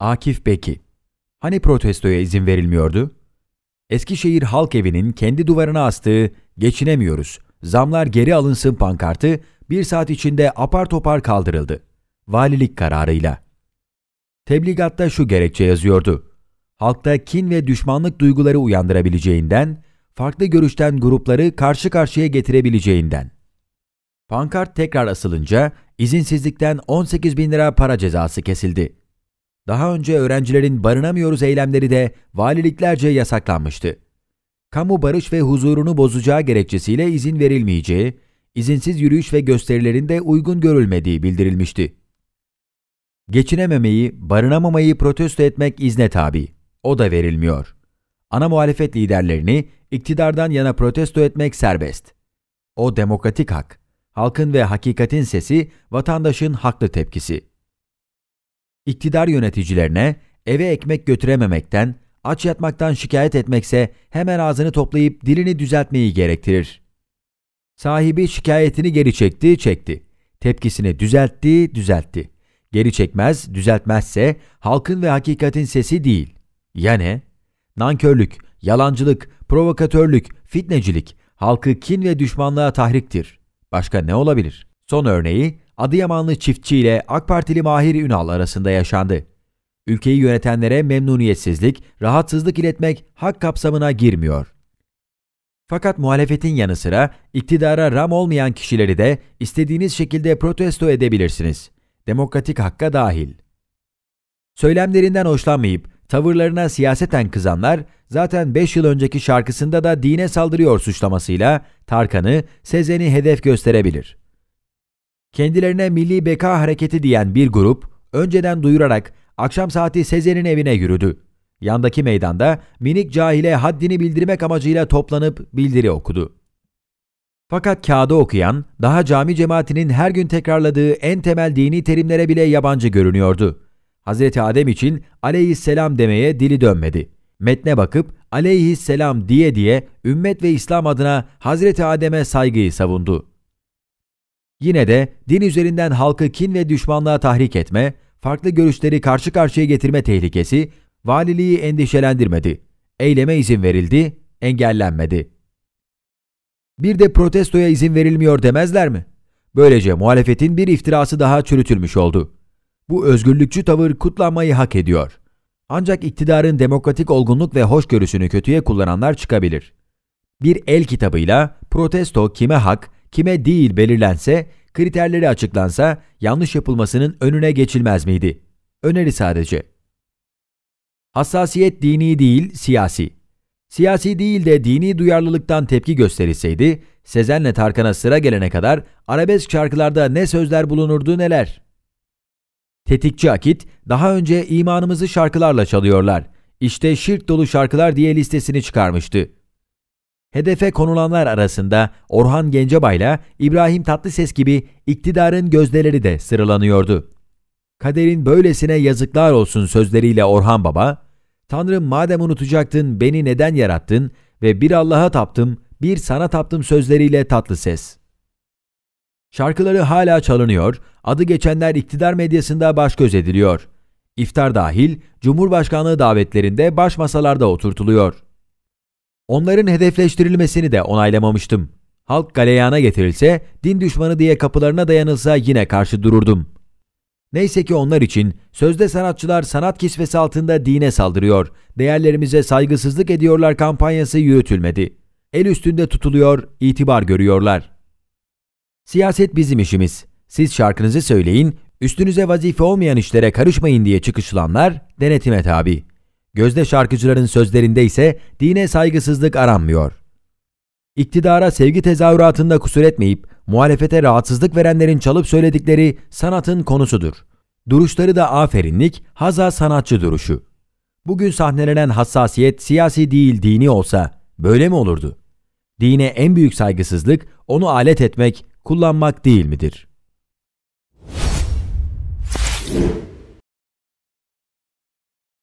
Akif Beki Hani protestoya izin verilmiyordu? Eskişehir Halk Evi'nin kendi duvarına astığı geçinemiyoruz, zamlar geri alınsın pankartı bir saat içinde apar topar kaldırıldı. Valilik kararıyla. Tebligatta şu gerekçe yazıyordu. Halkta kin ve düşmanlık duyguları uyandırabileceğinden, farklı görüşten grupları karşı karşıya getirebileceğinden. Pankart tekrar asılınca izinsizlikten 18 bin lira para cezası kesildi. Daha önce öğrencilerin barınamıyoruz eylemleri de valiliklerce yasaklanmıştı. Kamu barış ve huzurunu bozacağı gerekçesiyle izin verilmeyeceği, izinsiz yürüyüş ve gösterilerin de uygun görülmediği bildirilmişti. Geçinememeyi, barınamamayı protesto etmek izne tabi. O da verilmiyor. Ana muhalefet liderlerini iktidardan yana protesto etmek serbest. O demokratik hak. Halkın ve hakikatin sesi, vatandaşın haklı tepkisi. İktidar yöneticilerine eve ekmek götürememekten, aç yatmaktan şikayet etmekse hemen ağzını toplayıp dilini düzeltmeyi gerektirir. Sahibi şikayetini geri çekti, çekti. Tepkisini düzeltti, düzeltti. Geri çekmez, düzeltmezse halkın ve hakikatin sesi değil. Ya ne? Nankörlük, yalancılık, provokatörlük, fitnecilik halkı kin ve düşmanlığa tahriktir. Başka ne olabilir? Son örneği Adıyamanlı çiftçi ile AK Partili Mahir Ünal arasında yaşandı. Ülkeyi yönetenlere memnuniyetsizlik, rahatsızlık iletmek hak kapsamına girmiyor. Fakat muhalefetin yanı sıra iktidara ram olmayan kişileri de istediğiniz şekilde protesto edebilirsiniz. Demokratik hakka dahil. Söylemlerinden hoşlanmayıp tavırlarına siyaseten kızanlar zaten 5 yıl önceki şarkısında da dine saldırıyor suçlamasıyla Tarkan'ı, Sezen'i hedef gösterebilir. Kendilerine Milli Beka Hareketi diyen bir grup önceden duyurarak akşam saati Sezer'in evine yürüdü. Yandaki meydanda minik cahile haddini bildirmek amacıyla toplanıp bildiri okudu. Fakat kağıda okuyan, daha cami cemaatinin her gün tekrarladığı en temel dini terimlere bile yabancı görünüyordu. Hz. Adem için aleyhisselam demeye dili dönmedi. Metne bakıp aleyhisselam diye diye ümmet ve İslam adına Hz. Adem'e saygıyı savundu. Yine de din üzerinden halkı kin ve düşmanlığa tahrik etme, farklı görüşleri karşı karşıya getirme tehlikesi valiliği endişelendirmedi. Eyleme izin verildi, engellenmedi. Bir de protestoya izin verilmiyor demezler mi? Böylece muhalefetin bir iftirası daha çürütülmüş oldu. Bu özgürlükçü tavır kutlanmayı hak ediyor. Ancak iktidarın demokratik olgunluk ve hoşgörüsünü kötüye kullananlar çıkabilir. Bir el kitabıyla protesto kime hak, kime değil belirlense, kriterleri açıklansa yanlış yapılmasının önüne geçilmez miydi? Öneri sadece. Hassasiyet dini değil, siyasi. Siyasi değil de dini duyarlılıktan tepki gösterilseydi, Sezen'le Tarkan'a sıra gelene kadar arabesk şarkılarda ne sözler bulunurdu neler. Tetikçi Akit, daha önce imanımızı şarkılarla çalıyorlar. İşte şirk dolu şarkılar diye listesini çıkarmıştı. Hedefe konulanlar arasında Orhan Gencebay ile İbrahim Tatlıses gibi iktidarın gözdeleri de sıralanıyordu. Kaderin böylesine yazıklar olsun sözleriyle Orhan Baba, Tanrım madem unutacaktın beni neden yarattın ve bir Allah'a taptım, bir sana taptım sözleriyle tatlı ses. Şarkıları hala çalınıyor, adı geçenler iktidar medyasında baş göz ediliyor. İftar dahil Cumhurbaşkanlığı davetlerinde baş masalarda oturtuluyor.'' Onların hedefleştirilmesini de onaylamamıştım. Halk galeyana getirilse, din düşmanı diye kapılarına dayanılsa yine karşı dururdum. Neyse ki onlar için sözde sanatçılar sanat kisvesi altında dine saldırıyor, değerlerimize saygısızlık ediyorlar kampanyası yürütülmedi. El üstünde tutuluyor, itibar görüyorlar. Siyaset bizim işimiz. Siz şarkınızı söyleyin, üstünüze vazife olmayan işlere karışmayın diye çıkışılanlar denetime tabi. Gözde şarkıcıların sözlerinde ise dine saygısızlık aranmıyor. İktidara sevgi tezahüratında kusur etmeyip muhalefete rahatsızlık verenlerin çalıp söyledikleri sanatın konusudur. Duruşları da aferinlik, haza sanatçı duruşu. Bugün sahnelenen hassasiyet siyasi değil dini olsa böyle mi olurdu? Dine en büyük saygısızlık onu alet etmek, kullanmak değil midir?